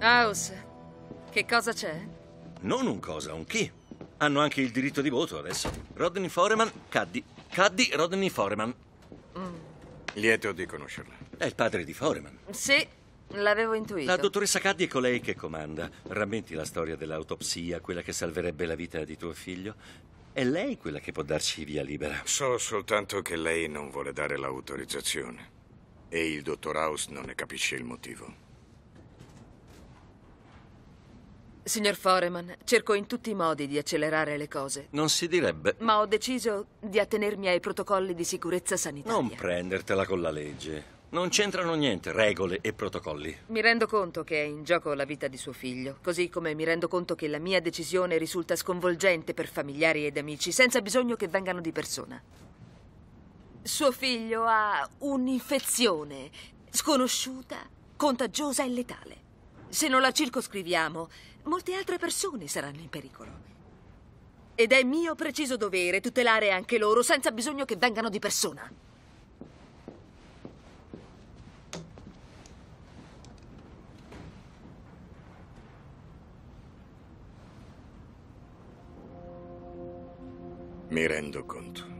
House, che cosa c'è? Non un cosa, un chi. Hanno anche il diritto di voto adesso. Rodney Foreman, Caddy. Caddy, Rodney Foreman. Mm. Lieto di conoscerla. È il padre di Foreman. Sì, l'avevo intuito. La dottoressa Caddy è colei che comanda. Rammenti la storia dell'autopsia, quella che salverebbe la vita di tuo figlio? È lei quella che può darci via libera. So soltanto che lei non vuole dare l'autorizzazione. E il dottor House non ne capisce il motivo. Signor Foreman, cerco in tutti i modi di accelerare le cose. Non si direbbe. Ma ho deciso di attenermi ai protocolli di sicurezza sanitaria. Non prendertela con la legge. Non c'entrano niente regole e protocolli. Mi rendo conto che è in gioco la vita di suo figlio, così come mi rendo conto che la mia decisione risulta sconvolgente per familiari ed amici, senza bisogno che vengano di persona. Suo figlio ha un'infezione sconosciuta, contagiosa e letale. Se non la circoscriviamo, molte altre persone saranno in pericolo. Ed è mio preciso dovere tutelare anche loro senza bisogno che vengano di persona. Mi rendo conto.